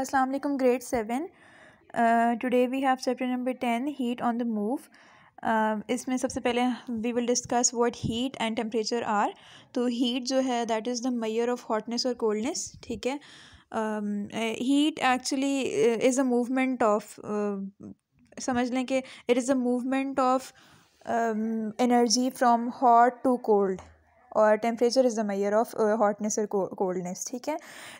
अस्सलाम वालेकुम grade seven today we have chapter number ten heat on the move इसमें सबसे पहले we will discuss what heat and temperature are तो heat जो है that is the measure of hotness और कोल्डनेस ठीक है heat actually is a movement of समझ लें कि it is a movement of energy from hot to cold और temperature is the measure of hotness और कोल्डनेस ठीक है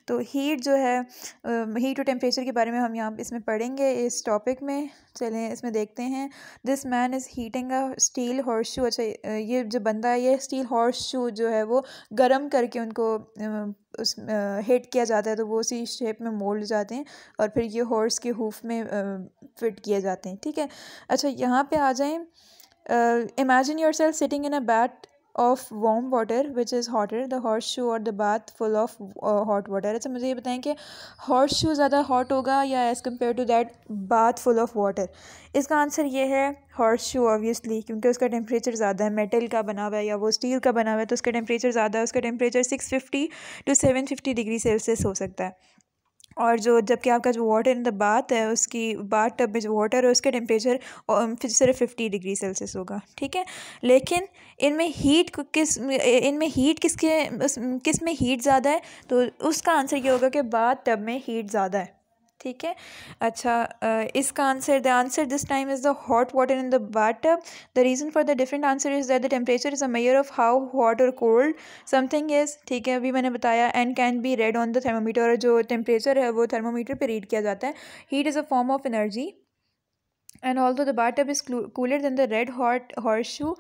तो हीट जो है हीट um, और टेम्परेचर के बारे में हम यहाँ इसमें पढ़ेंगे इस टॉपिक में चलें इसमें देखते हैं this man is heating a steel horseshoe अच्छा ये जो बंदा है ये स्टील हॉर्स शू जो है वो गर्म करके उनको um, उस हिट uh, किया जाता है तो वो उसी शेप में मोल्ड जाते हैं और फिर ये हॉर्स के हूफ में फिट uh, किए जाते हैं ठीक है अच्छा यहाँ पर आ जाएँ imagine yourself sitting in a bath of warm water which is hotter the horseshoe और the bath full of hot water अच्छा मुझे ये बताएं कि हॉर्स शू ज़्यादा हॉट होगा या as compare to that bath full of water इसका आंसर ये है हॉर्स शू ऑबियसली क्योंकि उसका टेम्परेचर ज़्यादा है मेटल का बना हुआ है या वो स्टील का बना हुआ है तो उसका टेम्परेचर ज़्यादा है उसका temperature six fifty to seven fifty degree Celsius हो सकता है और जो जबकि आपका जो वाटर इन द बाथ है उसकी बाथ टब में जो वाटर है उसके टेम्परेचर सिर्फ फिफ्टी डिग्री सेल्सियस होगा ठीक है लेकिन इनमें हीट किस इनमें हीट किसके किस में हीट ज़्यादा है तो उसका आंसर ये होगा कि बाथ टब में हीट ज़्यादा है ठीक है अच्छा इसका answer the answer this time is the hot water in the but the reason for the different answer is that the temperature is a measure of how hot और cold something is ठीक है अभी मैंने बताया and can be read on the thermometer और जो temperature है वो थर्मोमीटर पर रीड किया जाता है heat is a form of energy and also the bathtub is cooler than the red hot horseshoe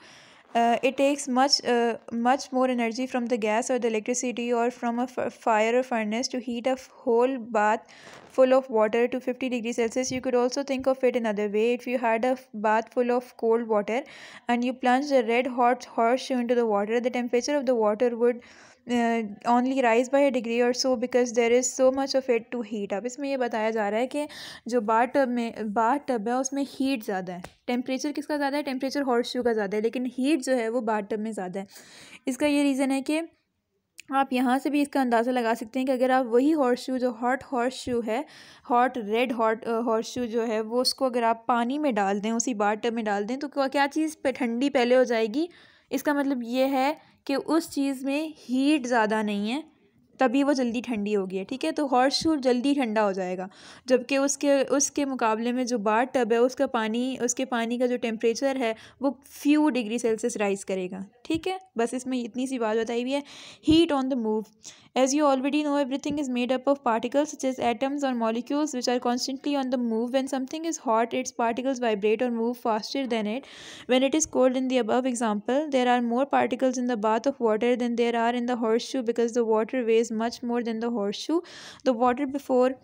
uh, it takes much uh, much more energy from the gas or the electricity or from a fire or furnace to heat a whole bath full of water to 50 degrees celsius you could also think of it another way if you had a bath full of cold water and you plunged a red hot horseshoe into the water the temperature of the water would only rise by degree और so because there is so much of it to heat अब इसमें यह बताया जा रहा है कि जो बार टब में बार टब है उसमें हीट ज़्यादा है टेम्परेचर किसका ज़्यादा है टेम्परेचर हॉर्स शू का ज़्यादा है लेकिन हीट जो है वो बार टब में ज़्यादा है इसका ये रीज़न है कि आप यहाँ से भी इसका अंदाज़ा लगा सकते हैं कि अगर आप वही हॉर्स शू जो हॉट हॉर्स शू है hot red hot horseshoe जो है वो उसको अगर आप पानी में डाल दें उसी बाट में डाल दें तो क्या चीज़ पे ठंडी पहले हो जाएगी इसका मतलब ये है कि उस चीज़ में हीट ज़्यादा नहीं है तभी वो जल्दी ठंडी होगी है ठीक है तो हॉट शू जल्दी ठंडा हो जाएगा जबकि उसके उसके मुकाबले में जो बाढ़ टब है उसका पानी उसके पानी का जो टेम्परेचर है वो फ्यू डिग्री सेल्सियस राइज़ करेगा ठीक है बस इसमें इतनी सी बात बताई हुई है heat on the move As you already know, everything is made up of particles such as atoms or molecules which are constantly on the move. When something is hot, its particles vibrate or move faster than it. When it is cold in the above example, there are more particles in the bath of water than there are in the horseshoe because the water weighs much more than the horseshoe. The water before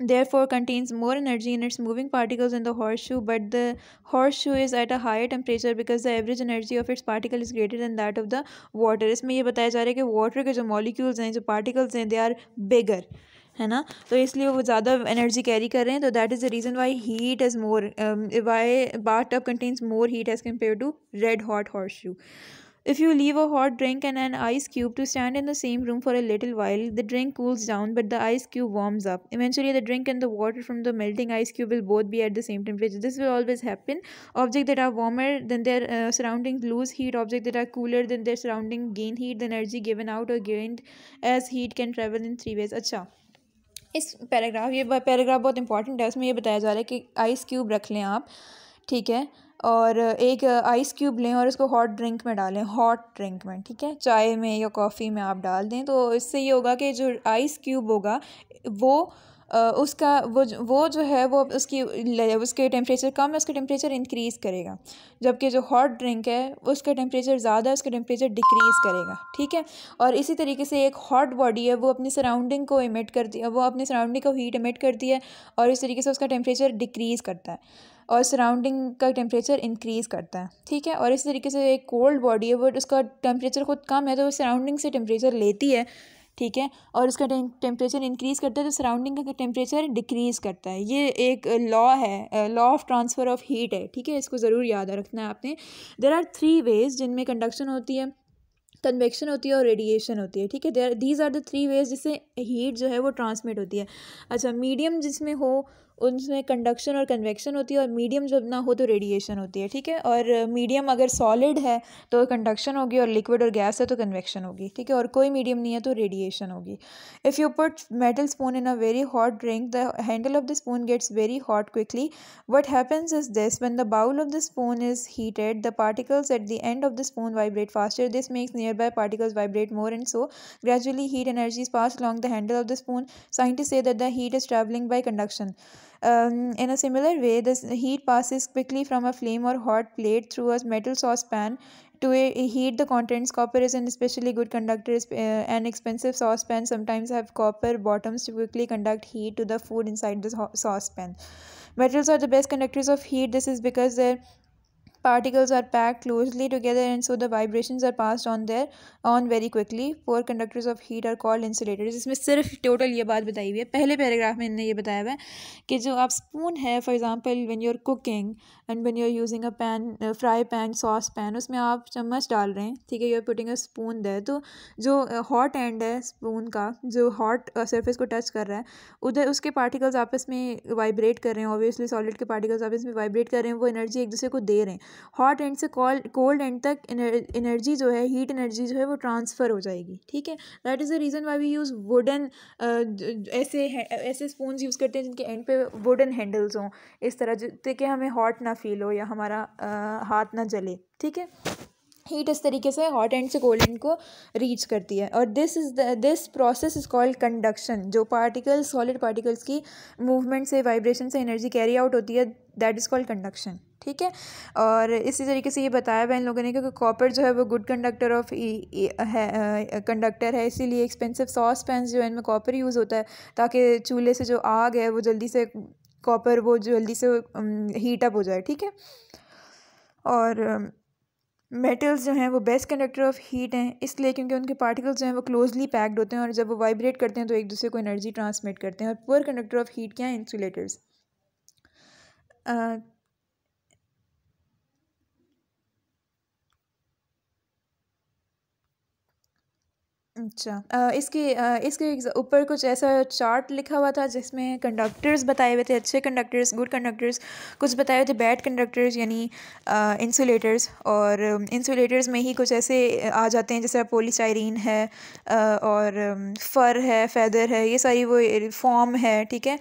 therefore contains more energy in its moving particles than the horseshoe but the horseshoe is at a higher temperature because the average energy of its particle is greater than that of the water इसमें ये बताया जा रहा है कि water के जो molecules हैं जो particles हैं they are bigger है ना तो इसलिए वो ज़्यादा एनर्जी कैरी कर रहे हैं तो that is the reason why heat is more why bathtub contains more heat as compare to red hot horseshoe If you leave a hot drink and an ice cube to stand in the same room for a little while, the drink cools down but the ice cube warms up. Eventually, the drink and the water from the melting ice cube will both be at the same temperature. This will always happen. Objects that are warmer than their uh, surroundings lose heat. Objects that are cooler than their surroundings gain heat. The energy given out or gained as heat can travel in three ways. अच्छा इस paragraph ये paragraph बहुत important है उसमें ये बताया जा रहा है कि आइस क्यूब रख लें आप ठीक है और एक आइस क्यूब लें और उसको हॉट ड्रिंक में डालें हॉट ड्रिंक में ठीक है चाय में या कॉफ़ी में आप डाल दें तो इससे ये होगा कि जो आइस क्यूब होगा वो उसका वो वो जो है वो उसकी उसके टेम्परेचर कम है उसका टेम्परेचर इंक्रीज़ करेगा जबकि जो हॉट ड्रिंक है उसका टेम्परेचर ज़्यादा है उसका टेम्परेचर डिक्रीज़ करेगा ठीक है और इसी तरीके से एक हॉट बॉडी है वो अपनी सराउंडिंग को इमिट करती है वो अपनी सराउंडिंग को हीट इमिट करती है और इस तरीके से उसका टेम्परेचर डिक्रीज़ करता है और सराउंडिंग का टेम्परेचर इंक्रीज़ करता है ठीक है और इसी तरीके से एक कोल्ड बॉडी है बट उसका टेम्परेचर खुद कम है तो वो सराउंडिंग से टेम्परेचर लेती है ठीक है और उसका टेम्परेचर इंक्रीज़ करता है तो सराउंडिंग का टेम्परेचर डिक्रीज़ करता है ये एक लॉ है law of transfer of heat है ठीक है इसको ज़रूर याद रखना है आपने देर आर थ्री वेज जिनमें कंडक्शन होती है कन्वेक्शन होती है और रेडिएशन होती है ठीक है there these are the three ways जिससे हीट जो है वो ट्रांसमिट होती है अच्छा मीडियम जिसमें हो उसमें कंडक्शन और कन्वेक्शन होती है और मीडियम जब ना हो तो रेडिएशन होती है ठीक है और मीडियम अगर सॉलिड है तो कंडक्शन होगी और लिक्विड और गैस है तो कन्वेक्शन होगी ठीक है और कोई मीडियम नहीं है तो रेडिएशन होगी if you put metal spoon in a very hot drink the handle of the spoon gets very hot quickly what happens is this one the bowl of the spoon is heated the particles at the end of the spoon vibrate faster this makes nearby particles vibrate more and so gradually heat energy pass long along the handle of the spoon scientists say that the heat is traveling by Um, in a similar way, the heat passes quickly from a flame or hot plate through a metal saucepan to heat the contents copper is an especially good conductor uh, and expensive saucepans sometimes have copper bottoms to quickly conduct heat to the food inside the saucepan metals are the best conductors of heat this is because their particles are packed closely together and so the vibrations are passed on there on very quickly four conductors of heat are called insulators इसमें सिर्फ total ये बात बताई हुई है पहले paragraph में इन्होंने ये बताया हुआ है कि जो आप स्पून है for example when you are cooking and when you are using a pan fry pan sauce pan उसमें आप चम्मच डाल रहे हैं ठीक है you are putting a spoon there तो जो हॉट uh, एंड है स्पून का जो हॉट सर्फेस uh, को टच कर रहा है उधर उसके पार्टिकल्स आपस में वाइब्रेट कर रहे हैं ऑब्वियसली सॉलिड के पार्टिकल्स आपस में वाइब्रेट कर रहे हैं वो एनर्जी एक दूसरे को दे रहे हैं हॉट एंड से कोल्ड एंड तक एनर्जी जो है हीट एनर्जी जो है वो ट्रांसफ़र हो जाएगी ठीक है that is the reason why we use wooden ऐसे ऐसे स्पून यूज़ करते हैं जिनके एंड पे वुडन हैंडल्स हों इस तरह जिससे कि हमें हॉट ना फील हो या हमारा आ, हाथ ना जले ठीक है हीट इस तरीके से हॉट एंड से कोल्ड एंड को रीच करती है और this is this process is called conduction जो पार्टिकल्स सॉलिड पार्टिकल्स की मूवमेंट से वाइब्रेशन से एनर्जी कैरी आउट होती है दैट इज़ कॉल्ड कंडक्शन ठीक है और इसी तरीके से ये बताया हुआ इन लोगों ने क्योंकि कॉपर जो है वो गुड कंडक्टर ऑफ है कंडक्टर है इसीलिए एक्सपेंसिव सॉस पैन जो है इनमें कॉपर यूज़ होता है ताकि चूल्हे से जो आग है वो जल्दी से कॉपर वो जल्दी से हीटअप हो जाए ठीक है और मेटल्स जो हैं वो बेस्ट कंडक्टर ऑफ हीट हैं इसलिए क्योंकि उनके पार्टिकल्स जो हैं वो क्लोजली पैक्ड होते हैं और जब वो वाइब्रेट करते हैं तो एक दूसरे को एनर्जी ट्रांसमिट करते हैं और पुअर कंडक्टर ऑफ हीट क्या है इंसुलेटर्स अच्छा इसके इसके ऊपर कुछ ऐसा चार्ट लिखा हुआ था जिसमें कंडक्टर्स बताए हुए थे अच्छे कंडक्टर्स गुड कंडक्टर्स कुछ बताए हुए थे बैड कंडक्टर्स यानी इंसुलेटर्स और इंसुलेटर्स में ही कुछ ऐसे आ जाते हैं जैसे पोलीस्टायरीन है और फ़र है फैदर है ये सारी वो फॉर्म है ठीक है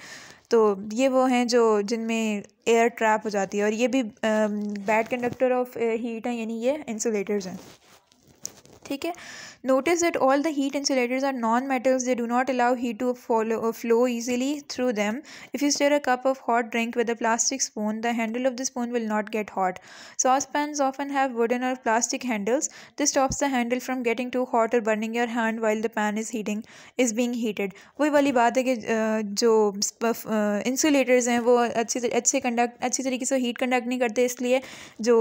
तो ये वो हैं जो जिनमें एयर ट्रैप हो जाती है और ये भी बैड कंडक्टर ऑफ हीट हैं यानी ये इंसुलेटर्स हैं ठीक है Notice that all the heat insulators are non-metals. They do not allow heat to follow, uh, flow easily through them. If you stir a cup of hot drink with a plastic spoon, the handle of the spoon will not get hot. Saucepans often have wooden or plastic handles. This stops the handle from getting too hot or burning your hand while the pan is heating is being heated. वही वाली बात है कि जो insulators हैं वो अच्छे अच्छे conduct अच्छी तरीके से heat conduct नहीं करते इसलिए जो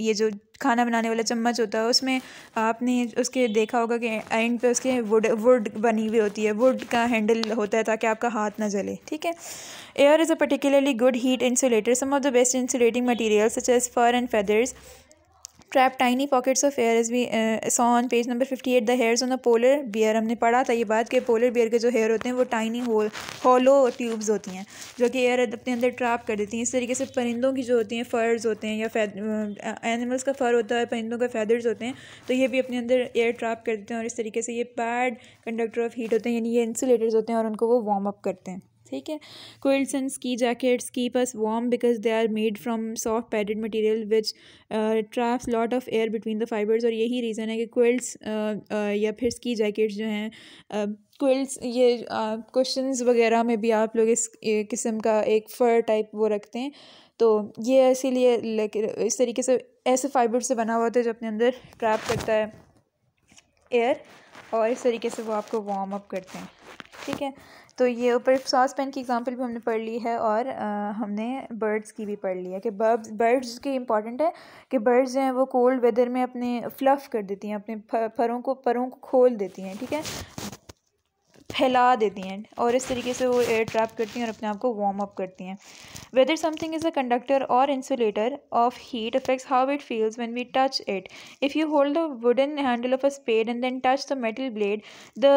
ये जो खाना बनाने वाला चम्मच होता है उसमें आपने उसके देखा होगा कि एंड पे उसके वुड वुड बनी हुई होती है वुड का हैंडल होता है ताकि आपका हाथ ना जले ठीक है air is a particularly good heat insulator some of the best insulating material such as fur and feathers trap tiny pockets of hair is we saw on page number fifty eight the hairs on the polar bear हमने पढ़ा था ये बात कि polar bear के जो hair होते हैं वो टाइनी होल हॉलो ट्यूब्स होती हैं जो कि एयर अपने अंदर ट्रैप कर देती हैं इस तरीके से परिंदों की जो होती हैं फ़र्ज होते हैं या एनिमल्स uh, का फ़र होता है परिंदों का फैदर्स होते हैं तो ये भी अपने अंदर एयर ट्रैप कर देते हैं और इस तरीके से ये पैड कंडक्टर ऑफ हीट होते हैं यानी ये इंसुलेटर्स होते हैं और उनको वो वार्म अप करते हैं ठीक है quilts and ski jackets keep us warm because they are made from soft padded material which traps lot of air between the fibres और यही रीज़न है कि क्विल्ट्स uh, uh, या फिर स्की जैकेट्स जो हैं क्विल्ट्स uh, ये question वगैरह में भी आप लोग इस किस्म का एक फ़र टाइप वो रखते हैं तो ये इसीलिए इस तरीके से ऐसे फाइबर से बना हुआ था जो अपने अंदर ट्रैप करता है एयर और इस तरीके से वो आपको वार्म अप करते हैं ठीक है तो ये ऊपर सॉस पैन की एग्जांपल भी हमने पढ़ ली है और आ, हमने बर्ड्स की भी पढ़ ली है कि बर्ड्स बर्ड्स के इंपॉर्टेंट है कि बर्ड्स जो हैं वो कोल्ड वेदर में अपने फ्लफ़ कर देती हैं अपने फरों को परों को खोल देती हैं ठीक है फैला देती हैं और इस तरीके से वो एयर ट्रैप करती हैं और अपने आप को वार्म अप करती हैं whether something is a conductor और insulator of heat affects how it feels when we touch it if you hold the wooden handle of a spade and then touch the metal blade the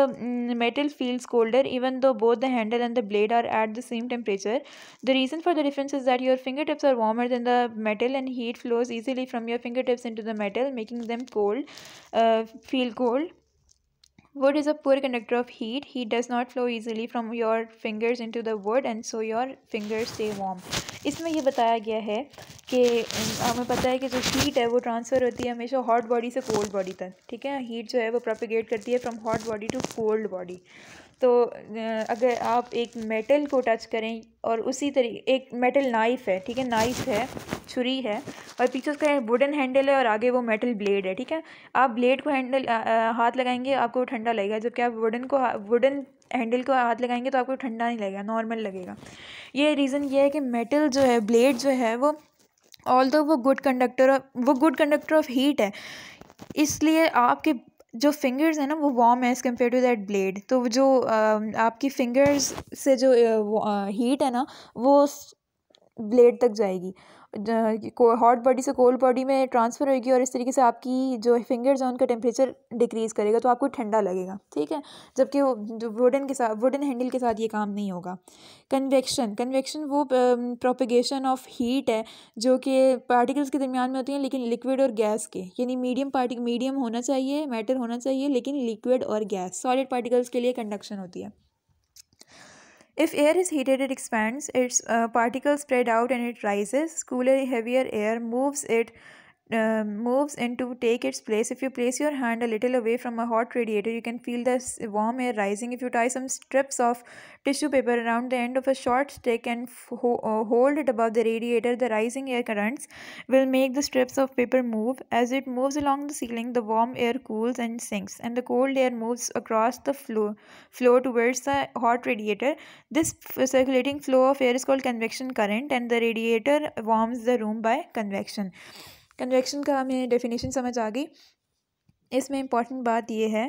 metal feels colder even though both the handle and the blade are at the same temperature the reason for the difference is that your fingertips are warmer than the metal and heat flows easily from your fingertips into the metal making them cold feel cold Wood is a poor conductor of heat. Heat does not flow easily from your fingers into the wood and so your fingers stay warm. इसमें ये बताया गया है कि हमें पता है कि जो हीट है वो ट्रांसफ़र होती है हमेशा हॉट बॉडी से कोल्ड बॉडी तक ठीक है हीट जो है वो प्रोपिगेट करती है from hot body to cold body तो अगर आप एक मेटल को टच करें और उसी तरीके एक मेटल नाइफ़ है ठीक है नाइफ़ है छुरी है और पीछे उसका वुडन हैंडल है और आगे वो मेटल ब्लेड है ठीक है आप ब्लेड को हैंडल हाथ लगाएंगे आपको ठंडा लगेगा जबकि आप वुडन को वुडन हैंडल को हाथ लगाएंगे तो आपको ठंडा नहीं लगेगा नॉर्मल लगेगा ये रीज़न ये है कि मेटल जो है ब्लेड जो है वो ऑल दो वो गुड कंडक्टर वो गुड कंडक्टर ऑफ हीट है इसलिए आपके जो फिंगर्स हैं ना वो वार्म है as compare to that blade तो जो आपकी फिंगर्स से जो हीट है ना वो ब्लेड तक जाएगी हॉट बॉडी से कोल्ड बॉडी में ट्रांसफ़र होगी और इस तरीके से आपकी जो फिंगर हैं उनका टेम्परेचर डिक्रीज़ करेगा तो आपको ठंडा लगेगा ठीक है जबकि वुडन के साथ वुडन हैंडल के साथ ये काम नहीं होगा कन्वेक्शन कन्वेक्शन वो प्रोपिगेशन ऑफ हीट है जो कि पार्टिकल्स के दरमियान में होती हैं लेकिन लिक्विड और गैस के यानी मीडियम पार्टिक मीडियम होना चाहिए मैटर होना चाहिए लेकिन लिक्विड और गैस सॉलिड पार्टिकल्स के लिए कंडक्शन होती है If air is heated, it expands, its uh, particles spread out and it rises. Cooler, heavier air moves it uh, moves in to take its place. If you place your hand a little away from a hot radiator, you can feel the warm air rising. If you tie some strips of tissue paper around the end of a short stick and uh, hold it above the radiator, the rising air currents will make the strips of paper move. As it moves along the ceiling, the warm air cools and sinks, and the cold air moves across the floor flow towards the hot radiator. This circulating flow of air is called convection current, and the radiator warms the room by convection. Convection का हमें definition समझ आ गई इसमें important बात ये है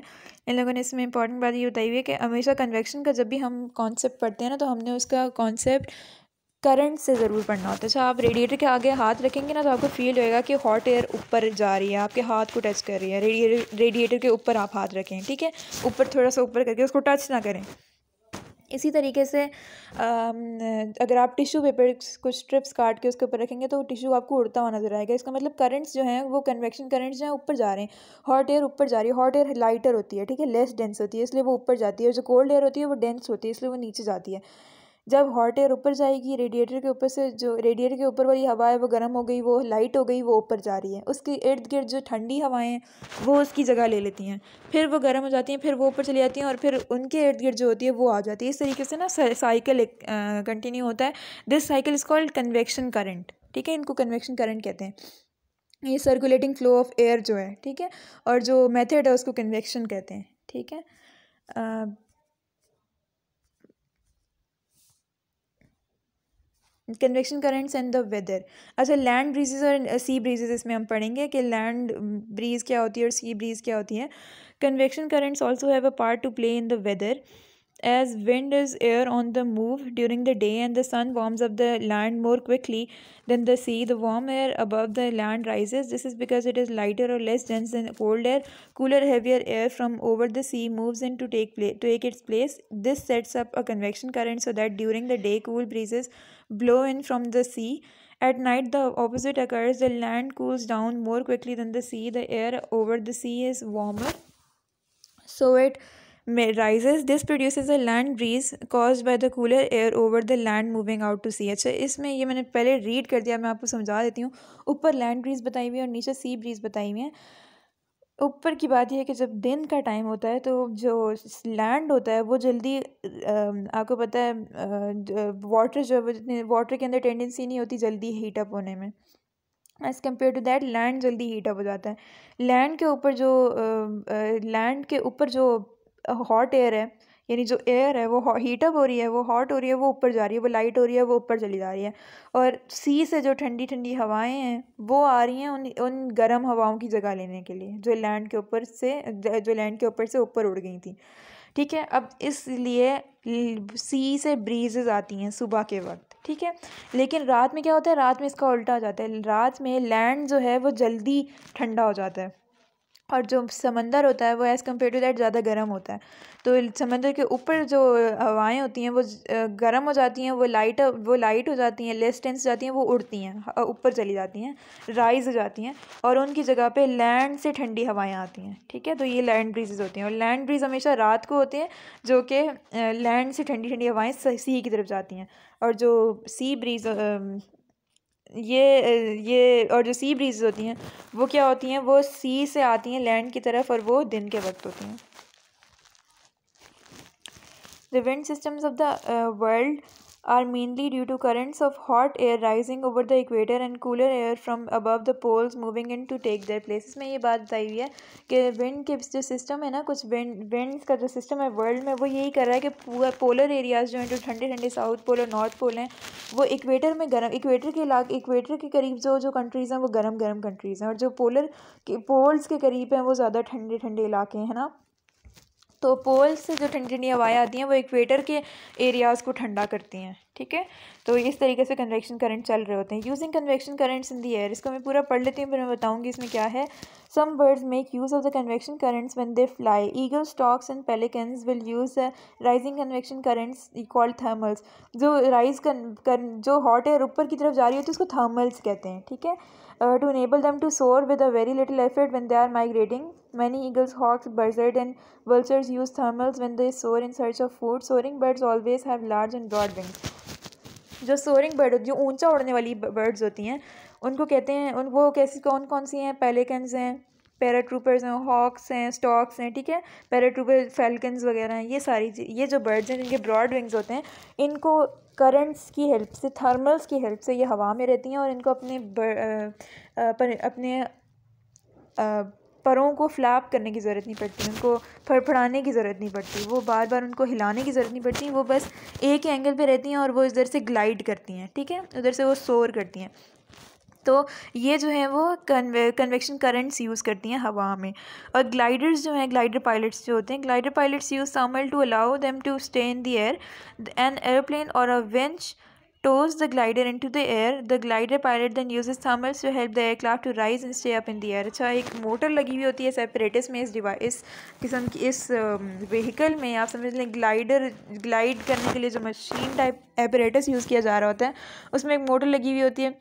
इन लोगों ने इसमें इंपॉर्टेंट बात ये बताई हुई है कि हमेशा कन्वेक्शन का जब भी हम कॉन्सेप्ट पढ़ते हैं ना तो हमने उसका कॉन्सेप्ट करंट से ज़रूर पढ़ना होता है अच्छा आप रेडिएटर के आगे हाथ रखेंगे ना तो आपको फील होएगा कि हॉट एयर ऊपर जा रही है आपके हाथ को टच कर रही है रेडिएटर के ऊपर आप हाथ रखें ठीक है ऊपर थोड़ा सा ऊपर करके उसको टच ना करें इसी तरीके से अगर आप टिश्यू पेपर कुछ स्ट्रिप्स काट के उसके ऊपर रखेंगे तो टिश्यू आपको उड़ता हुआ नजर आएगा इसका मतलब करंट्स जो हैं वो कन्वेक्शन करंट्स जो हैं ऊपर जा रहे हैं हॉट एयर ऊपर जा रही है हॉट एयर लाइटर होती है ठीक है लेस डेंस होती है इसलिए वो ऊपर जाती है और जो कोल्ड एयर होती है वो डेंस होती है इसलिए वो नीचे जाती है जब हॉट एयर ऊपर जाएगी रेडिएटर के ऊपर से जो रेडिएटर के ऊपर वाली हवा है वो गर्म हो गई वो लाइट हो गई वो ऊपर जा रही है उसके इर्द गिर्द जो ठंडी हवाएं हैं वो उसकी जगह ले लेती हैं फिर वो गर्म हो जाती हैं फिर वो ऊपर चली जाती हैं और फिर उनके इर्द गिर्द जो होती है वो आ जाती है इस तरीके से ना साइकिल एक कंटिन्यू होता है this cycle is called convection current ठीक है इनको कन्वेक्शन करंट कहते हैं ये सर्कुलेटिंग फ्लो ऑफ एयर जो है ठीक है और जो मेथड है उसको कन्वेक्शन कहते हैं ठीक है convection currents and the weather अच्छा लैंड ब्रीजेज और सी ब्रीजेज इसमें हम पढ़ेंगे कि लैंड ब्रीज क्या होती है और सी ब्रीज क्या होती है convection currents also have a part to play in the weather as wind is air on the move during the day and the sun warms of the land more quickly than the sea the warm air above the land rises this is because it is lighter और less dense than cold air cooler heavier air from over the sea move in to take take its place this sets up a convection current so that during the day cool breezes blow in from the sea. At night, the opposite occurs. The land cools down more quickly than the sea. The air over the sea is warmer. So it may rises this produces a land breeze caused by the cooler air over the land moving out to sea acha isme ye maine pehle read kar diya main aapko samjha deti hu upar land breeze batayi hui hai aur niche sea breeze batayi hui hai ऊपर की बात यह है कि जब दिन का time होता है तो जो लैंड होता है वो जल्दी आपको पता है वाटर जो है वाटर के अंदर टेंडेंसी नहीं होती जल्दी हीटअप होने में as compare to that land जल्दी हीटअप हो जाता है लैंड के ऊपर जो लैंड के ऊपर जो हॉट एयर है यानी जो एयर है वो हीट अप हो रही है वो हॉट हो रही है वो ऊपर जा रही है वो लाइट हो रही है वो ऊपर चली जा रही है और सी से जो ठंडी ठंडी हवाएं हैं वो आ रही हैं उन उन गर्म हवाओं की जगह लेने के लिए जो लैंड के ऊपर से जो लैंड के ऊपर से ऊपर उड़ गई थी ठीक है अब इसलिए सी से ब्रीजेज आती हैं सुबह के वक्त ठीक है लेकिन रात में क्या होता है रात में इसका उल्टा हो जाता है रात में लैंड जो है वो जल्दी ठंडा हो जाता है और जो समंदर होता है वो एज़ कम्पेयर टू दैट ज़्यादा गर्म होता है तो समंदर के ऊपर जो हवाएं होती हैं वो गर्म हो जाती हैं वो लाइट वो लाइट हो जाती हैं लेस टेंस जाती हैं वो उड़ती हैं ऊपर चली जाती हैं राइज हो जाती हैं और उनकी जगह पे लैंड से ठंडी हवाएं आती हैं ठीक है तो ये लैंड ब्रीजेज होती हैं और लैंड ब्रीज हमेशा रात को होते हैं जो कि लैंड से ठंडी ठंडी हवाएँ सी की तरफ जाती हैं और जो सी ब्रीज ये ये और जो सी ब्रीज़ होती हैं वो क्या होती हैं वो सी से आती हैं लैंड की तरफ और वो दिन के वक्त होती हैं the wind systems of the world are mainly due to currents of hot air rising over the equator and cooler air from above the poles moving in to take their places में ये बात बताई हुई है कि wind के जो system है ना कुछ विंड का जो सिस्टम है वर्ल्ड में वो यही कर रहा है कि पूरा पोलर एरियाज जो हैं जो ठंडे ठंडे साउथ पोल और नॉर्थ पोल हैं वो इक्वेटर में गर्म इक्वेटर के इलाके इक्वेटर के करीब जो जो कंट्रीज़ हैं वो गर्म गर्म कंट्रीज़ हैं और जो पोलर के पोल्स के करीब हैं वो ज़्यादा ठंडे ठंडे इलाके हैं ना तो पोल से जो ठंडी ठंडी हवाएं आती हैं वो इक्वेटर के एरियाज़ को ठंडा करती हैं ठीक है तो इस तरीके से कन्वेक्शन करंट चल रहे होते हैं using convection currents in the air इसको मैं पूरा पढ़ लेती हूँ फिर मैं बताऊँगी इसमें क्या है some birds make use of the convection currents when they fly eagle storks and pelicans will use rising convection currents called thermals जो राइज कर जो हॉट एयर ऊपर की तरफ जा रही होती है उसको थर्मल्स कहते हैं ठीक है to enable them to soar with a very little effort when they are migrating Many eagles, hawks, buzzards, and vultures use thermals when they soar in search of food. Soaring birds always have large and broad wings. जो soaring bird जो ऊंचा उड़ने वाली birds होती हैं उनको कहते हैं उन वो कैसी कौन कौन सी हैं पेलिकन्स हैं पैराट्रूपर्स हैं हॉक्स हैं स्टॉक्स हैं ठीक है पैराट्रूपर फैल्कन्स वगैरह हैं ये सारी ये जो बर्ड्स हैं जिनके ब्रॉड विंग्स होते हैं इनको करंट्स की हेल्प से थर्मल्स की हेल्प से ये हवा में रहती हैं और इनको अपने बर, आ, आ, पर, अपने आ, परों को फ्लैप करने की ज़रूरत नहीं पड़ती उनको फड़फड़ाने की ज़रूरत नहीं पड़ती वो बार बार उनको हिलाने की ज़रूरत नहीं पड़ती वो बस एक ही एंगल पे रहती हैं और वो इधर से ग्लाइड करती हैं ठीक है उधर से वो सोर करती हैं तो ये जो है वो कन्वे कन्वेक्शन करंट्स यूज़ करती हैं हवा में और ग्लाइडर्स जो हैं ग्लाइडर पायलट्स जो होते हैं ग्लाइडर पायलट्स यूज़ समल to allow them to stay in the air an aeroplane और a winch tows the glider into the the The glider pilot then uses thermals to help air aircraft to rise and stay up in the air. अच्छा एक motor लगी हुई होती है सेपरेटिस में इस diva इस किस्म की इस व्हीकल um, में आप समझ लें ग्लाइडर ग्लाइड करने के लिए जो मशीन टाइप एपरेटस यूज़ किया जा रहा होता है उसमें एक मोटर लगी हुई होती है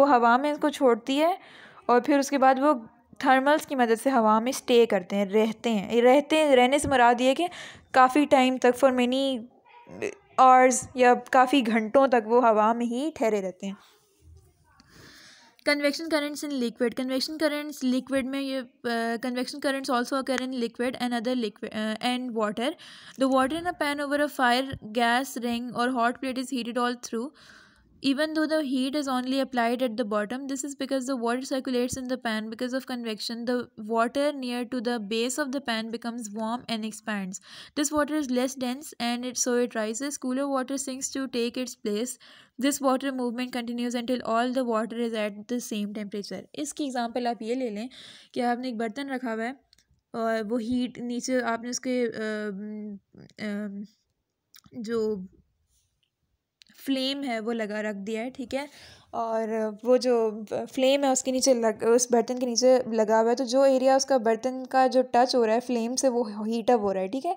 वो हवा में इसको छोड़ती है और फिर उसके बाद वो थर्मल्स की मदद से हवा में स्टे करते हैं रहते हैं रहते रहने से मुराद ये कि काफ़ी टाइम तक फॉर मैनी आवर्स या काफ़ी घंटों तक वो हवा में ही ठहरे रहते हैं convection currents in liquid convection currents liquid में ये convection currents also occur in liquid and other liquid and water the water in a pan over a fire gas ring or hot plate is heated all through Even though the heat is only applied at the bottom, this is because the water circulates in the pan because of convection. The water near to the base of the pan becomes warm and expands. This water is less dense and it, so it rises. Cooler water sinks to take its place. This water movement continues until all the water is at the same temperature. iski example aap ye le le ki aapne ek bartan rakha hua hai aur wo heat niche aapne uske आ, आ, जो flame है वो लगा रख दिया है ठीक है और वो जो फ्लेम है उसके नीचे लग उस बर्तन के नीचे लगा हुआ है तो जो एरिया उसका बर्तन का जो टच हो रहा है फ्लेम से वो हीटअप हो रहा है ठीक है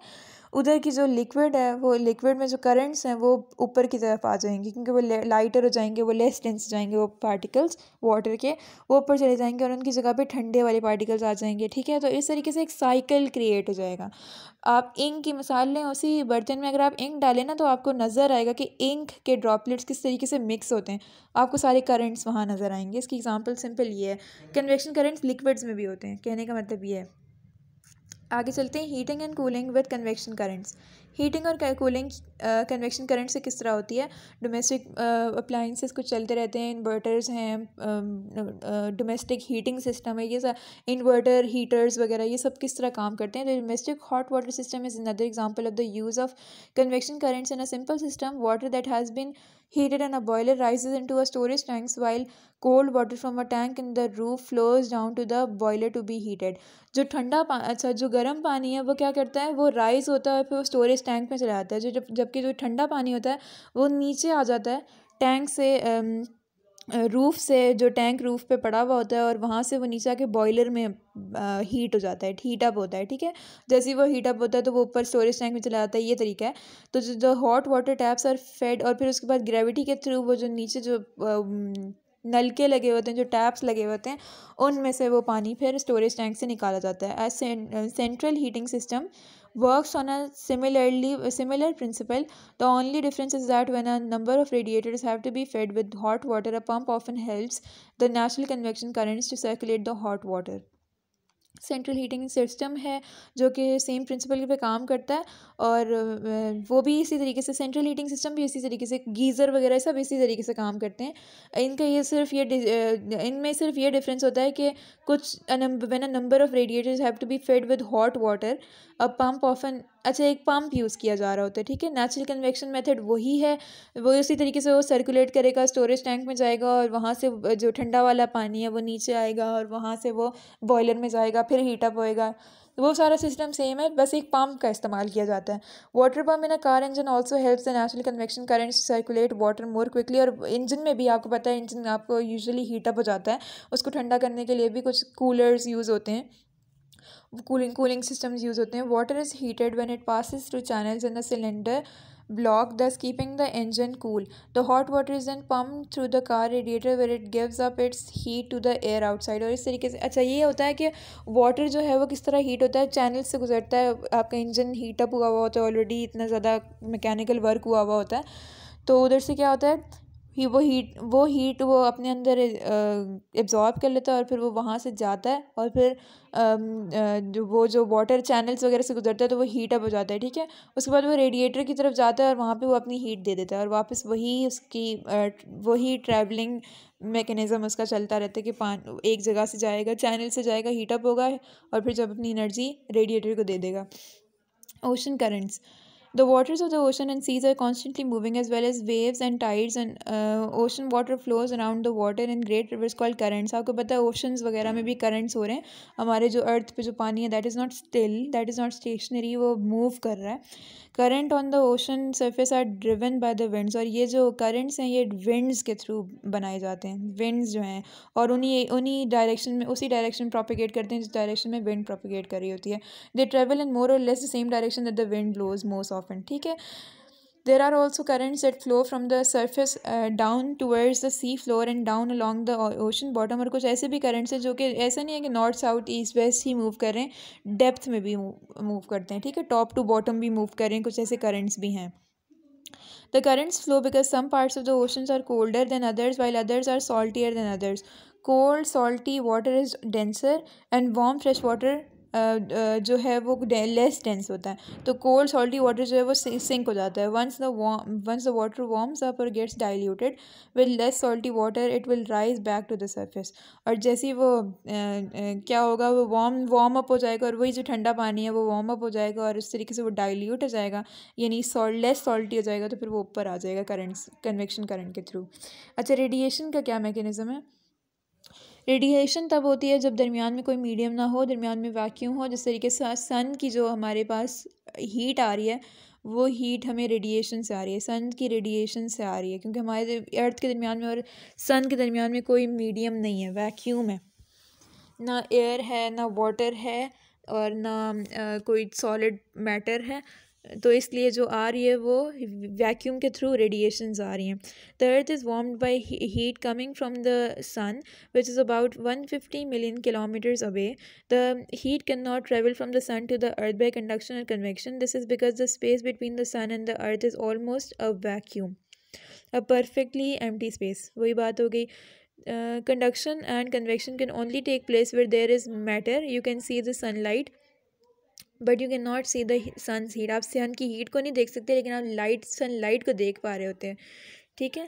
उधर की जो लिक्विड है वो लिक्विड में जो करेंट्स हैं वो ऊपर की तरफ आ जाएंगे क्योंकि वो लाइटर हो जाएंगे वो लेस डेंस जाएंगे वो पार्टिकल्स वाटर के वो ऊपर चले जाएंगे और उनकी जगह पे ठंडे वाले पार्टिकल्स आ जाएंगे ठीक है तो इस तरीके से एक साइकिल क्रिएट हो जाएगा आप इंक की मिसाल लें उसी बर्तन में अगर आप इंक डालें ना तो आपको नज़र आएगा कि इंक के ड्रॉपलेट्स किस तरीके से मिक्स होते हैं आपको सारे करंट्स वहाँ नज़र आएंगे इसकी एग्जांपल सिंपल ये है कन्वेक्शन करंट्स लिक्विड्स में भी होते हैं कहने का मतलब ये है आगे चलते हैं heating and cooling with convection currents heating और कूलिंग कन्वेक्शन करंट से किस तरह होती है डोमेस्टिक अप्लाइंसेस कुछ चलते रहते हैं इन्वर्टर्स हैं डोमेस्टिक हीटिंग सिस्टम है ये सब इन्वर्टर हीटर्स वगैरह ये सब किस तरह काम करते हैं तो domestic hot water system is another example of the use of convection currents in a simple system water that has been heated and a boiler rises into a storage tanks while cold water from a tank in the roof flows down to the boiler to be heated जो ठंडा अच्छा जो गर्म पानी है वो क्या करता है वो राइज होता है फिर वो स्टोरेज टैंक में चला जाता है जो जब जबकि जो ठंडा पानी होता है वो नीचे आ जाता है टैंक से रूफ़ से जो टैंक रूफ़ पे पड़ा हुआ होता है और वहाँ से वो नीचे आके बॉयलर में आ, हीट हो जाता है हीट अप होता है ठीक है जैसे ही वो हीट अप होता है तो वो ऊपर स्टोरेज टैंक में चला जाता है ये तरीका है तो जो जो hot water taps are fed और फिर उसके बाद ग्रेविटी के थ्रू वो जो नीचे जो नलके लगे होते हैं जो टैप्स लगे होते हैं उनमें से वो पानी फिर स्टोरेज टैंक से निकाला जाता है as central heating system works on a similarly similar principle. The only difference is that when a number of radiators have to be fed with hot water, a pump often helps the natural convection currents to circulate the hot water. Central heating system है जो कि same principle पे काम करता है और वो भी इसी तरीके से सेंट्रल हीटिंग सिस्टम भी इसी तरीके से गीज़र वगैरह सब इसी तरीके से काम करते हैं इनका ये सिर्फ ये इनमें सिर्फ ये डिफरेंस होता है कि कुछ when a number of radiators have to be fed with hot water a pump of an अच्छा एक पम्प यूज़ किया जा रहा होता है ठीक है नेचुरल कन्वेक्शन मेथड वही है वो उसी तरीके से वो सर्कुलेट करेगा स्टोरेज टैंक में जाएगा और वहाँ से जो ठंडा वाला पानी है वो नीचे आएगा और वहाँ से वो बॉयलर में जाएगा फिर हीटअप होएगा वो सारा सिस्टम सेम है बस एक पम्प का इस्तेमाल किया जाता है water pump in a car engine also helps the natural convection current circulate water more quickly और इंजन में भी आपको पता है इंजन आपको यूजुअली हीटअप हो जाता है उसको ठंडा करने के लिए भी कुछ कूलर्स यूज़ होते हैं कूलिंग कूलिंग सिस्टम्स यूज़ होते हैं water is heated when it passes through channels in the cylinder block thus keeping the engine cool the hot water is then pump through the car radiator where it gives up its heat to the air outside और इस तरीके से अच्छा ये होता है कि water जो है वो किस तरह हीट होता है चैनल से गुजरता है आपका इंजन हीटअप हुआ हुआ होता है ऑलरेडी इतना ज़्यादा मैकेनिकल वर्क हुआ हुआ होता है तो उधर से क्या होता है ही वो हीट वो हीट वो अपने अंदर एब्ज़ॉर्ब कर लेता है और फिर वो वहाँ से जाता है और फिर जो वो जो वाटर चैनल्स वगैरह से गुजरता है तो वो हीट अप हो जाता है ठीक है उसके बाद वो रेडिएटर की तरफ जाता है और वहाँ पे वो अपनी हीट दे देता है और वापस वही उसकी वही ट्रैवलिंग मेकनिज़म उसका चलता रहता है कि पान एक जगह से जाएगा चैनल से जाएगा हीटअप होगा और फिर जब अपनी एनर्जी रेडिएटर को दे देगा ocean currents The waters of the ocean and seas are constantly moving, as well as waves and tides. And uh, ocean water flows around the water in great rivers called currents. आपको पता है oceans वगैरह में भी currents हो रहे हैं हमारे जो earth पे जो पानी है that is not still, that is not stationary, वो move कर रहा है current on the ocean surface are driven by the winds. और ये जो currents हैं ये winds के through बनाए जाते हैं winds जो हैं और उन्हीं उन्हीं direction में उसी direction propagate करते हैं जिस direction में wind propagate कर रही होती है They travel in more or less the same direction that the wind blows most of softened ठीक है There are also currents that flow from the surface uh, down towards the sea floor and down along the ocean bottom और कुछ ऐसे भी currents हैं जो कि ऐसा नहीं है कि नॉर्थ साउथ ईस्ट वेस्ट ही मूव कर रहे हैं डेप्थ में भी मूव करते हैं ठीक है टॉप टू बॉटम भी मूव कर रहे हैं कुछ ऐसे currents भी हैं The currents flow because some parts of the oceans are colder than others while others are saltier than others. Cold salty water is denser and warm fresh water जो है वो लेस डेंस होता है तो cold salty water जो है वो sink हो जाता है once the once the water warms up और gets diluted with less salty water it will rise back to the surface और जैसे ही वो क्या होगा वो वार्म वार्म अप हो जाएगा और वही जो ठंडा पानी है वो वार्म अप हो जाएगा और उस तरीके से वो डाइल्यूट हो जाएगा यानी सॉल्ट लेस सॉल्टी हो जाएगा तो फिर वो ऊपर आ जाएगा करंट कन्वेक्शन करंट के थ्रू अच्छा रेडिएशन का क्या मैकेनिज़्म है रेडिएशन तब होती है जब दरमियान में कोई मीडियम ना हो दरमियान में वैक्यूम हो जिस तरीके से सन की जो हमारे पास हीट आ रही है वो हीट हमें रेडिएशन से आ रही है सन की रेडिएशन से आ रही है क्योंकि हमारे अर्थ के दरमियान में और सन के दरमियान में कोई मीडियम नहीं है वैक्यूम है ना एयर है ना वाटर है और ना आ, कोई सॉलिड मैटर है तो इसलिए जो आ रही है वो वैक्यूम के थ्रू रेडिएशन आ रही हैं the earth is warm by heat coming from the sun which is about one fifty million kilometres away the heat can not travel from the sun to the earth by conduction and convection this is because the space between the sun and the earth is almost a vacuum a perfectly टी space वही बात हो गई conduction and convection can only take place where there is matter you can see the sun light but you can not see the sun heat आप sun की heat को नहीं देख सकते लेकिन आप लाइट सन लाइट को देख पा रहे होते हैं ठीक है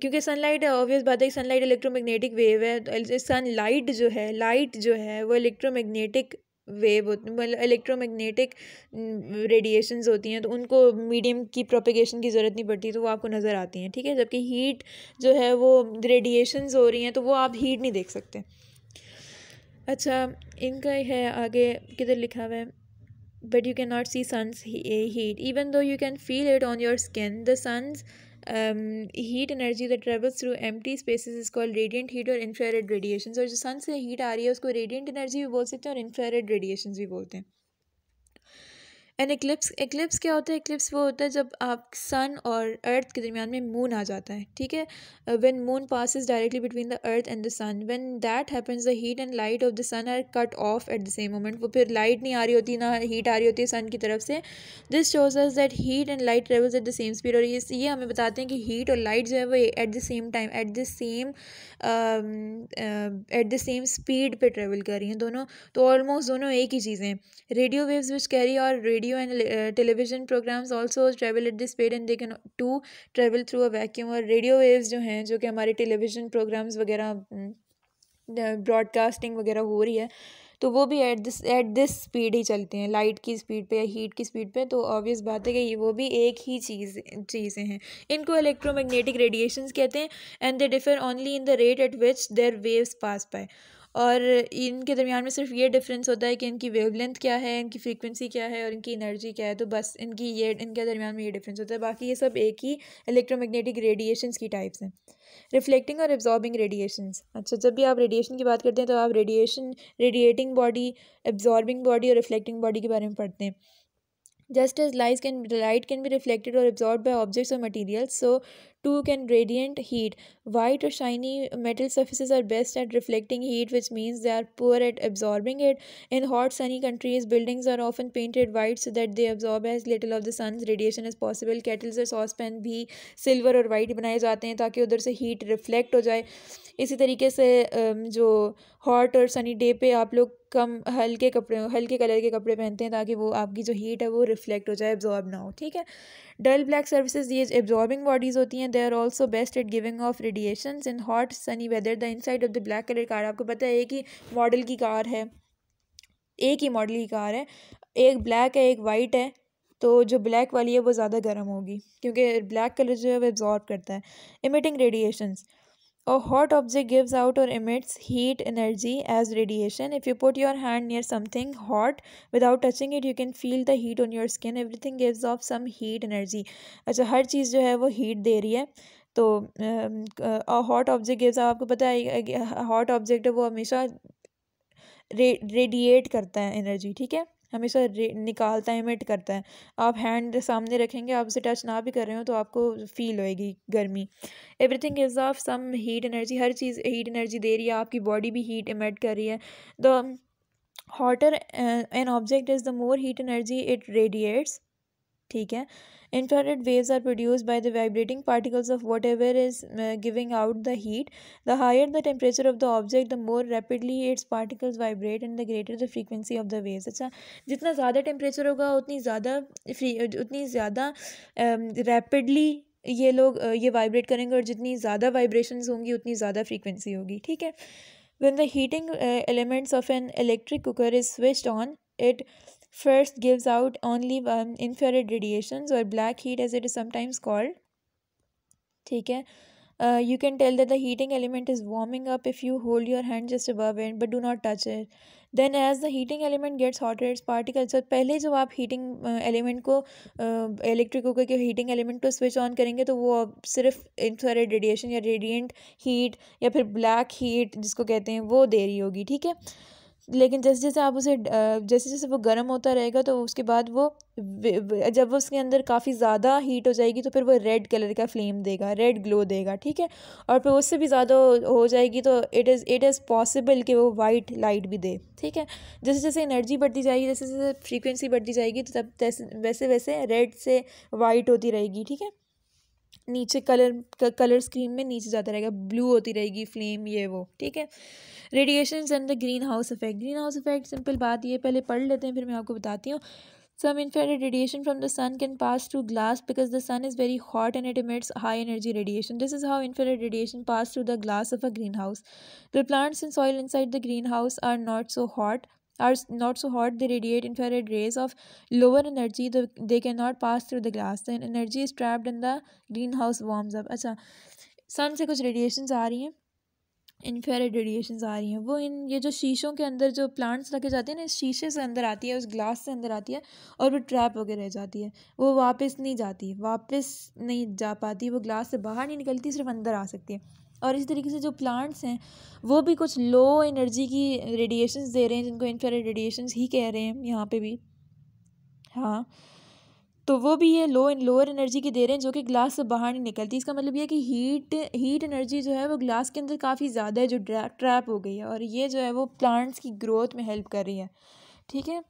क्योंकि सनलाइट ऑब्वियस बात है कि सनलाइट इलेक्ट्रोमैग्नेटिक वेव है तो सनलाइट जो है लाइट जो है वो इलेक्ट्रोमैग्नेटिक वेव होती मतलब इलेक्ट्रोमैग्नेटिक रेडिएशन mm, होती हैं तो उनको मीडियम की प्रोपिगेशन की ज़रूरत नहीं पड़ती तो वो आपको नज़र आती हैं ठीक है जबकि हीट जो है वो रेडिएशन हो रही हैं तो वो आप हीट नहीं देख सकते अच्छा इनका है आगे किधर लिखा हुआ है but you cannot see sun's eh, heat even though you can feel it on your skin the sun's um, heat energy that travels through empty spaces is called radiant heat or infrared radiation so जो the sun's heat आ रही है उसको radiant energy भी बोल सकते हैं and eclipse eclipse क्या होता है एक्लिप्स वो होता है जब आप सन और अर्थ के दरमियान में मून आ जाता है ठीक है when moon passes directly between the earth and the sun when that happens the heat and light of the sun are cut off at the same moment वो फिर लाइट नहीं आ रही होती ना हीट आ रही होती है सन की तरफ से this shows us that heat and light travels at the same speed और ये ये हमें बताते हैं कि हीट और लाइट जो है वो at the same time at the same at the same speed पर ट्रेवल कर रही हैं दोनों तो ऑलमोस्ट दोनों एक ही चीज़ें रेडियो वेव्स विच कैरी और radio radio and television programmes programs also at the speed and and they can too travel through और रेडियो वेव्स जो हैं जो कि हमारे टेलीविजन प्रोग्राम्स वगैरह ब्रॉडकास्टिंग हम्म, वगैरह हो रही है तो वो भी at this at this speed ही चलते हैं लाइट की स्पीड पे या हीट की स्पीड पे तो ऑब्वियस बात है कि ये वो भी एक ही चीज़ चीज़ें हैं इनको इलेक्ट्रोमैग्नेटिक रेडिएशंस कहते हैं and they differ only in the rate at which their waves pass by और इनके दरमियान में सिर्फ ये डिफरेंस होता है कि इनकी वेवलेंथ क्या है इनकी फ्रीक्वेंसी क्या है और इनकी एनर्जी क्या है तो बस इनकी ये इनके दरमियान में ये डिफरेंस होता है बाकी ये सब एक ही इलेक्ट्रोमैग्नेटिक रेडिएशंस की टाइप्स हैं रिफ्लेक्टिंग और एब्जॉर्बिंग रेडिएशंस अच्छा जब भी आप रेडिएशन की बात करते हैं तो आप radiation radiating body absorbing body और रिफ्लेक्टिंग बॉडी के बारे में पढ़ते हैं just as light can light can भी रिफ्लेक्टेड और एब्जॉर्ब बाई ऑब्जेक्ट्स और material so too can radiant heat white और shiny metal surfaces are best at reflecting heat which means they are poor at absorbing it in hot sunny countries buildings are often painted white so that they absorb as little of the sun radiation is possible kettles और saucepan भी silver और white बनाए जाते हैं ताकि उधर से heat reflect हो जाए इसी तरीके से जो हॉट और सनी डे पे आप लोग कम हल्के कपड़े हल्के कलर के कपड़े पहनते हैं ताकि वो आपकी जो हीट है वो रिफ्लेक्ट हो जाए एब्जॉर्ब ना हो ठीक है डल ब्लैक सर्विसेज ये एब्जॉर्बिंग बॉडीज़ होती हैं they are also best at giving off radiation in hot sunny weather the inside of the black colour car आपको पता है एक ही मॉडल की कार है एक ही मॉडल की कार है एक ब्लैक है एक वाइट है तो जो ब्लैक वाली है वो ज़्यादा गर्म होगी क्योंकि ब्लैक कलर जो है वो एब्जॉर्ब करता है emitting radiations A hot object gives out or emits heat energy as radiation. If you put your hand near something hot without touching it, you can feel the heat on your skin. Everything gives off some heat energy. अच्छा हर चीज़ जो है वो heat दे रही है तो hot object gives आपको पता है हॉट ऑब्जेक्ट है वो हमेशा रे रेडिएट करता है एनर्जी ठीक है हमेशा निकालता है इमिट करता है आप हैंड सामने रखेंगे आप उसे टच ना भी कर रहे हो तो आपको फील होएगी गर्मी everything is off some heat energy हर चीज़ हीट एनर्जी दे रही है आपकी बॉडी भी हीट इमिट कर रही है the hotter an object is the more heat energy it radiates ठीक है Infrared waves are produced by the vibrating particles of whatever is uh, giving out the heat. The higher the temperature of the object, the more rapidly its particles vibrate and the greater the frequency of the waves. अच्छा जितना ज़्यादा temperature होगा उतनी ज़्यादा उतनी ज़्यादा rapidly ये लोग ये vibrate करेंगे और जितनी ज़्यादा vibrations होंगी उतनी ज़्यादा frequency होगी ठीक है when the heating uh, elements of an electric cooker is switched on it first gives out only um, infrared radiations or black heat as it is sometimes called ठीक है uh, you can tell that the heating element is warming up if you hold your hand just above it but do not touch it then as the heating element gets hotter its particles so पहले जब आप heating uh, element को uh, electric cooker के heating element को switch on करेंगे तो वो सिर्फ infrared radiation या radiant heat या फिर black heat जिसको कहते हैं वो दे रही होगी ठीक है लेकिन जैसे जैसे आप उसे जैसे जैसे वो गर्म होता रहेगा तो उसके बाद वो जब वो उसके अंदर काफ़ी ज़्यादा हीट हो जाएगी तो फिर वो रेड कलर का फ्लेम देगा रेड ग्लो देगा ठीक है और फिर उससे भी ज़्यादा हो जाएगी तो it is it is possible कि वो वाइट लाइट भी दे ठीक है जैसे जैसे एनर्जी बढ़ती जाएगी जैसे जैसे फ्रीक्वेंसी बढ़ती जाएगी तो तब वैसे वैसे रेड से वाइट होती रहेगी ठीक है नीचे कलर कलर स्क्रीन में नीचे जाता रहेगा ब्लू होती रहेगी फ्लेम ये वो ठीक है radiation and the greenhouse effect greenhouse effect simple बात ये पहले पढ़ लेते हैं फिर मैं आपको बताती हूँ some infrared radiation from the sun can pass to glass because the sun is very hot and it emits high energy radiation this is how infrared radiation pass to the glass of a greenhouse the plants in soil inside the greenhouse are not so hot are not so hot they radiate infrared rays of lower energy the, they cannot pass through the glass then energy is trapped the the greenhouse warms up अच्छा सन से कुछ radiation आ रही हैं infrared radiation आ रही हैं वो इन ये जो शीशों के अंदर जो प्लांट्स रखे जाते हैं ना इस शीशे से अंदर आती है उस ग्लास से अंदर आती है और वो ट्रैप होकर रह जाती है वो वापस नहीं जाती वापस नहीं जा पाती वो ग्लास से बाहर नहीं निकलती सिर्फ अंदर आ सकती है और इसी तरीके से जो प्लांट्स हैं वो भी कुछ लो एनर्जी की रेडिएशंस दे रहे हैं जिनको इंफ्रारेड रेडिएशंस ही कह रहे हैं यहाँ पे भी हाँ तो वो भी ये लो एंड लोअर एनर्जी की दे रहे हैं जो कि ग्लास से बाहर नहीं निकलती इसका मतलब ये कि हीट हीट एनर्जी जो है वो ग्लास के अंदर काफ़ी ज़्यादा है जो ट्रैप हो गई है और ये जो है वो प्लांट्स की ग्रोथ में हेल्प कर रही है ठीक है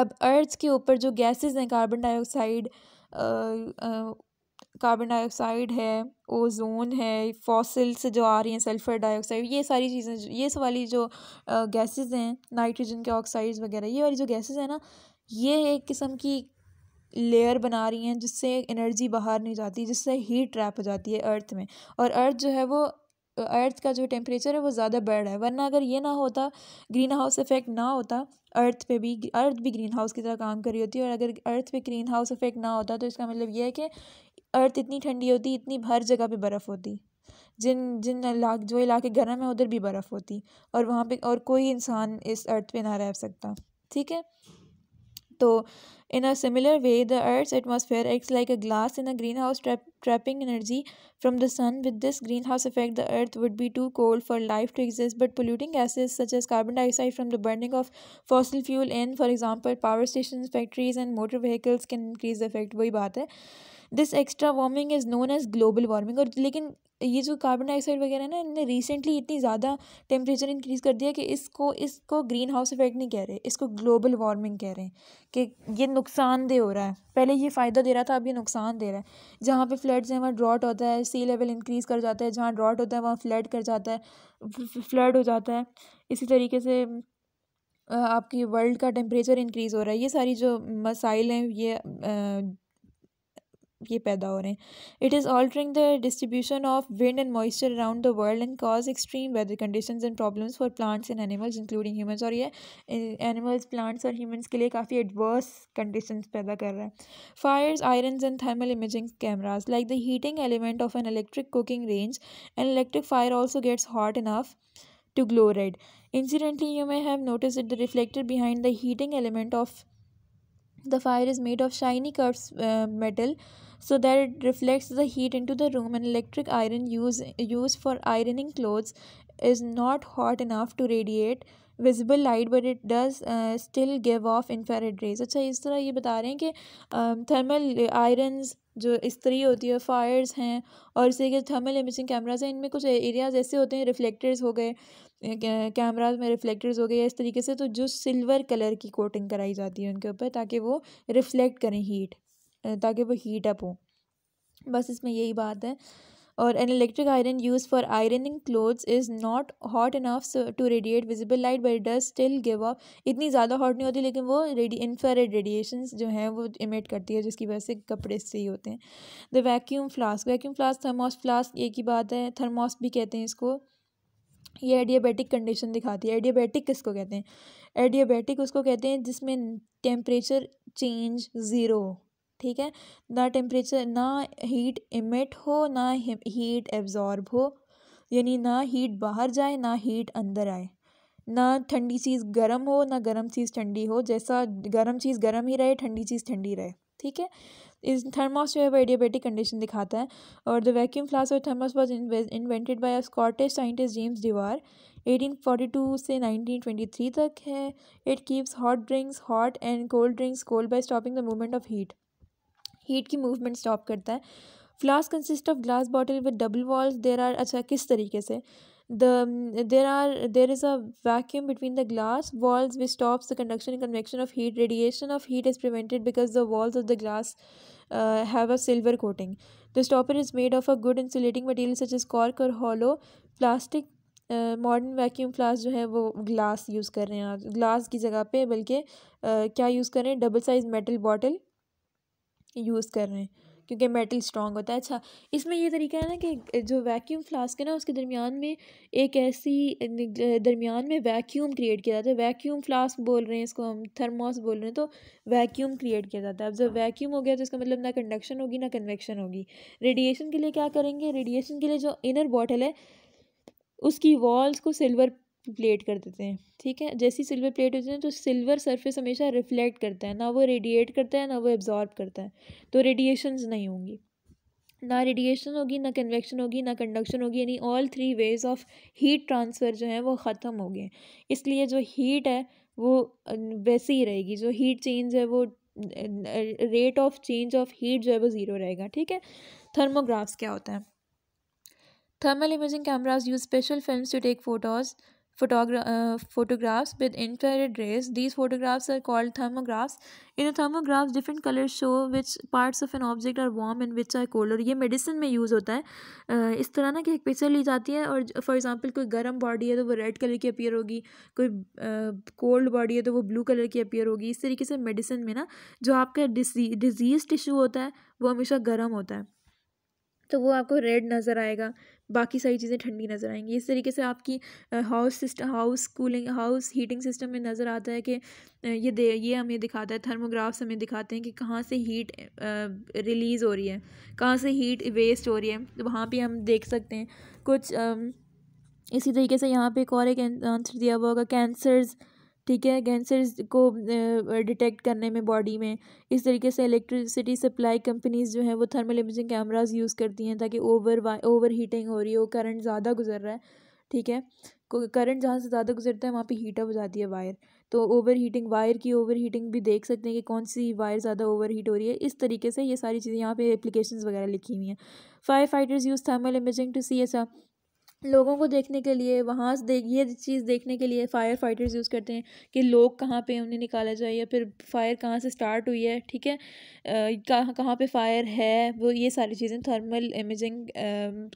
अब अर्थ के ऊपर जो गैसेस हैं कार्बन डाइऑक्साइड कार्बन डाइऑक्साइड है ओजोन है फॉसिल से जो आ रही हैं सल्फ़र डाइऑक्साइड ये सारी चीज़ें ये वाली जो गैसेस हैं नाइट्रोजन के ऑक्साइड्स वगैरह ये वाली जो गैसेस हैं ना ये एक किस्म की लेयर बना रही हैं जिससे एनर्जी बाहर नहीं जाती जिससे हीट ट्रैप हो जाती है अर्थ में और अर्थ जो है वो अर्थ का जो टेम्परेचर है वो ज़्यादा बढ़ रहा है वरना अगर ये ना होता ग्रीन हाउस इफेक्ट ना होता अर्थ पे भी अर्थ भी ग्रीन हाउस की तरह काम कर रही होती है और अगर अर्थ पे ग्रीन हाउस इफेक्ट ना होता तो इसका मतलब ये है कि अर्थ इतनी ठंडी होती इतनी हर जगह पे बर्फ़ होती जिन जिन इलाक जो इलाके गर्म है उधर भी बर्फ़ होती और वहाँ पे और कोई इंसान इस अर्थ पे ना रह सकता ठीक है तो in a similar way the earth atmosphere acts like a glass in a greenhouse trapping energy from the sun with this greenhouse effect the earth would be too cold for life to exist but polluting gases such as carbon dioxide from the burning of fossil fuel and for example power station factories and motor vehicles can increase the effect वही बात है this extra warming is known as global warming और लेकिन ये जो carbon dioxide वगैरह है ना इनने रिसेंटली इतनी ज़्यादा टेम्परेचर इंक्रीज़ कर दिया कि इसको इसको ग्रीन हाउस इफेक्ट नहीं कह रहे इसको ग्लोबल वार्मिंग कह रहे हैं कि ये नुकसानदेह हो रहा है पहले ये फ़ायदा दे रहा था अब ये नुकसान दे रहा है जहाँ पे फ्लड्स हैं वहाँ ड्रॉट होता है सी लेवल इंक्रीज़ कर जाता है जहाँ ड्रॉट होता है वहाँ फ्लड कर जाता है फ्लड हो जाता है इसी तरीके से आपकी वर्ल्ड का टेम्परेचर इंक्रीज़ हो रहा है ये सारी जो मसाइल हैं ये ये पैदा हो रहे हैं it is altering the distribution of wind and moisture around the world and cause extreme weather condition and problems for plants and animals including humans और ये एनिमल्स प्लांट्स और ह्यूमन्स के लिए काफ़ी एडवर्स कंडीशन पैदा कर रहा है fires irons and thermal imaging cameras like the heating element of an electric cooking range and electric fire also gets hot enough to glow red. Incidentally, you may have noticed that the reflector behind the heating element of the fire is made of shiny curved uh, metal so that it reflects the heat into the room and electric iron use, used for ironing clothes is not hot enough to radiate visible light but it does still give off infrared rays अच्छा इस तरह ये बता रहे हैं कि thermal um, irons जो इस्त्री होती है फायर्स हैं और इसी के थर्मल इमेजिंग कैमराज हैं इनमें कुछ एरियाज ऐसे होते हैं रिफ्लेक्टर्स हो गए कैमराज में रिफ्लेक्टर्स हो गए इस तरीके से तो जो सिल्वर कलर की कोटिंग कराई जाती है उनके ऊपर ताकि वो रिफ्लेक्ट करें हीट ताकि वो हीट अप हो बस इसमें यही बात है और an electric iron use for ironing clothes is not hot enough to radiate visible light but does still give up इतनी ज़्यादा हॉट नहीं होती लेकिन वो रेडी इन्फ्रारेड रेडिएशन जो हैं वो इमिट करती है जिसकी वजह से कपड़े से ही होते हैं the vacuum flask vacuum flask thermos flask एक ही बात है थर्मोस भी कहते हैं इसको ये एडियाबैटिक कंडीशन दिखाती है एडियाबैटिक किसको कहते हैं एडियाबैटिक उसको कहते हैं जिसमें टेम्परेचर चेंज ज़ीरो ठीक है ना टेम्परेचर ना हीट इमिट हो ना हीट एब्ज़ॉर्ब हो यानी ना हीट बाहर जाए ना हीट अंदर आए ना ठंडी चीज़ गर्म हो ना गर्म चीज़ ठंडी हो जैसा गर्म चीज़ गर्म ही रहे ठंडी चीज़ ठंडी रहे ठीक है इस थर्मोस जो है वो एडियोबेटिक कंडीशन दिखाता है और द वैक्यूम फ्लास और thermos was invented by Scottish scientist James Dewar 1842 से 1923 तक है it keeps hot drinks hot and cold drinks cold by stopping the movement of heat heat की मूवमेंट स्टॉप करता है flask consist of glass bottle with double walls there are अच्छा किस तरीके से the there are there is a vacuum between the glass walls which stops the conduction convection of heat radiation of heat is prevented because the walls of the glass have a silver coating the stopper is made of a good insulating material such is cork और hollow plastic modern vacuum flask जो है वो glass use कर रहे हैं glass की जगह पे बल्कि uh, क्या यूज़ कर रहे हैं double size metal bottle use कर रहे हैं क्योंकि मेटल स्ट्रॉन्ग होता है अच्छा इसमें ये तरीका है ना कि जो वैक्यूम फ्लास्क है ना उसके दरमियान में एक ऐसी दरमियान में वैक्यूम क्रिएट किया जाता है वैक्यूम फ्लास्क बोल रहे हैं इसको हम थर्मोस बोल रहे हैं तो वैक्यूम क्रिएट किया जाता है अब जब वैक्यूम हो गया तो इसका मतलब ना कंडक्शन होगी ना कन्वेक्शन होगी रेडिएशन के लिए क्या करेंगे रेडिएशन के लिए जो इनर बॉटल है उसकी वॉल्स को सिल्वर प्लेट कर देते हैं ठीक है जैसी सिल्वर प्लेट होती है तो सिल्वर सरफेस हमेशा रिफ्लेक्ट करता है ना वो रेडिएट करता है ना वो एब्जॉर्ब करता है तो रेडिएशंस नहीं होंगी ना रेडिएशन होगी ना कन्वेक्शन होगी ना कंडक्शन होगी यानी all three ways of heat transfer जो है वो ख़त्म हो गए इसलिए जो हीट है वो वैसे ही रहेगी जो हीट चेंज है वो rate of change of heat जो है वो ज़ीरो रहेगा ठीक है थर्मोग्राफ्स क्या होता है thermal imaging cameras use special film to take photos photogra uh, photographs with infrared rays. These photographs are called thermographs. In a thermograph, different colors show which parts of an object are warm and which are cold. और ये medicine में use होता है uh, इस तरह ना कि एक picture ली जाती है और for example कोई गर्म body है तो वो red color की appear होगी कोई कोल्ड uh, बॉडी है तो वो blue color की appear होगी इस तरीके से medicine में ना जो आपका डिजीज टिश्यू होता है वो हमेशा गर्म होता है तो वो आपको रेड नज़र आएगा बाकी सारी चीज़ें ठंडी नज़र आएंगी इस तरीके से आपकी house system house cooling house heating system में नज़र आता है कि ये दे ये हमें दिखाता है थर्मोग्राफ्स हमें दिखाते हैं कि कहाँ से हीट रिलीज़ हो रही है कहाँ से हीट वेस्ट हो रही है तो वहाँ पर हम देख सकते हैं कुछ इसी तरीके से यहाँ पे एक और एक आंसर दिया हुआ होगा कैंसर्स ठीक है कैंसर्स को डिटेक्ट करने में बॉडी में इस तरीके से इलेक्ट्रिसिटी सप्लाई कंपनीज़ जो हैं वो थर्मल इमेजिंग कैमराज यूज़ करती हैं ताकि ओवर ओवर हीटिंग हो रही हो करंट ज़्यादा गुजर रहा है ठीक है करंट जहाँ से ज़्यादा गुजरता है वहाँ पे हीट अप हो जाती है वायर तो ओवर हीटिंग वायर की ओवर हीटिंग भी देख सकते हैं कि कौन सी वायर ज़्यादा ओवर हीट हो रही है इस तरीके से ये सारी चीज़ें यहाँ पे एप्लीकेशंस वगैरह लिखी हुई हैं fire fighters use thermal imaging to see ऐसा लोगों को देखने के लिए वहाँ से देख ये चीज़ देखने के लिए फ़ायर फाइटर्स यूज़ करते हैं कि लोग कहाँ पे उन्हें निकाला जाए या फिर फायर कहाँ से स्टार्ट हुई है ठीक है कहाँ कहाँ पे फायर है वो ये सारी चीज़ें थर्मल इमेजिंग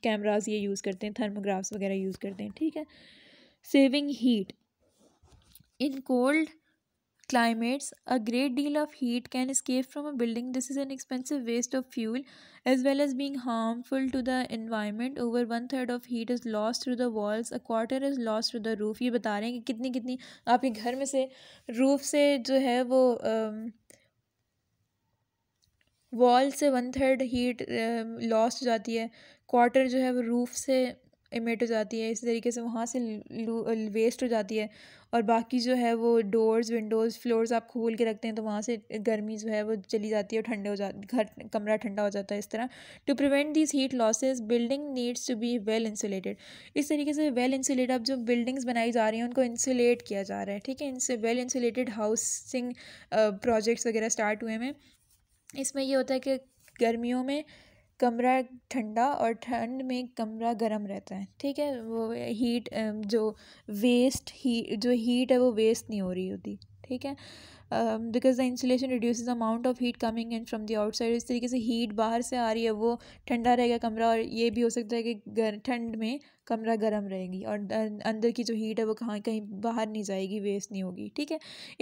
कैमराज ये यूज़ करते हैं थर्मोग्राफ्स वगैरह यूज़ करते हैं ठीक है saving heat in cold climates, a great deal of heat can escape from a building. This is an expensive waste of fuel as well as being harmful to the environment. Over one third of heat is lost through the walls, a quarter is lost through the roof. ये बता रहे हैं कि कितनी कितनी आपके घर में से रूफ से जो है वो वॉल से वन थर्ड हीट लॉस हो जाती है क्वार्टर जो है वो रूफ से इमेट हो जाती है इसी तरीके से वहाँ से वेस्ट हो जाती है और बाकी जो है वो डोर्स विंडोज़ फ्लोर्स आप खोल के रखते हैं तो वहाँ से गर्मी जो है वो चली जाती है और ठंडे हो जा घर कमरा ठंडा हो जाता है इस तरह to prevent this heat losses building needs to be well insulated इस तरीके से वेल इंसुलेट अब जो बिल्डिंग्स बनाई जा रही हैं उनको इंसुलेट किया जा रहा है ठीक है इनसे वेल इंसुलेटेड हाउसिंग प्रोजेक्ट्स वगैरह स्टार्ट हुए हैं इसमें यह होता है कि गर्मियों में कमरा ठंडा और ठंड में कमरा गर्म रहता है ठीक है वो हीट जो वेस्ट ही जो हीट है वो वेस्ट नहीं हो रही होती ठीक है because the insulation reduce amount of heat coming in from the outside इस तरीके से हीट बाहर से आ रही है वो ठंडा रहेगा कमरा और ये भी हो सकता है कि ठंड में कमरा गर्म रहेगी और अंदर की जो हीट है वो कहाँ कहीं बाहर नहीं जाएगी वेस्ट नहीं होगी ठीक है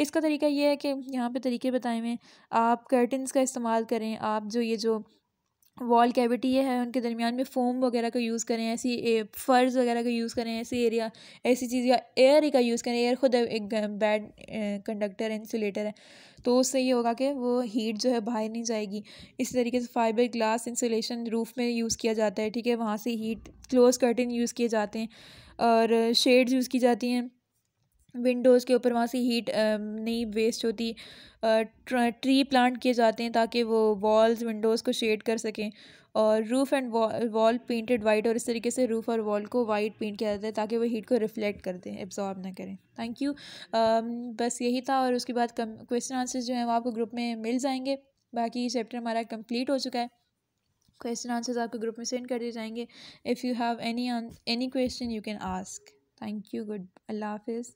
इसका तरीका ये है कि यहाँ पे तरीके बताए हुए आप कर्टन्स का इस्तेमाल करें आप जो ये जो वॉल कैविटी है उनके दरमियान में फोम वगैरह का यूज़ करें ऐसी फ़र्ज़ वगैरह का यूज़ करें ऐसी एरिया ऐसी चीज़ या एयर का यूज़ करें एयर खुद एक बैड कंडक्टर इंसुलेटर है तो उससे ये होगा कि वो हीट जो है बाहर नहीं जाएगी इसी तरीके से फाइबर ग्लास इंसुलेशन रूफ़ में यूज़ किया जाता है ठीक है वहाँ से हीट क्लोज कर्टिन यूज़ किए जाते हैं और शेड्स यूज़ की जाती हैं विंडोज़ के ऊपर वहाँ से हीट नहीं वेस्ट होती ट्री प्लांट किए जाते हैं ताकि वो वॉल्स विंडोज़ को शेड कर सकें और roof and wall painted white और इस तरीके से रूफ़ और वॉल को वाइट पेंट किया जाता है ताकि वो हीट को रिफ्लेक्ट कर दें एब्जॉर्ब ना करें थैंक यू बस यही था और उसके बाद कम क्वेश्चन आंसर्स जो हैं वो आपको ग्रुप में मिल जाएंगे बाकी चैप्टर हमारा कंप्लीट हो चुका है क्वेश्चन आंसर्स आपके ग्रुप में सेंड कर दिए जाएंगे if you have any any question you can ask thank you good अल्लाह हाफिज़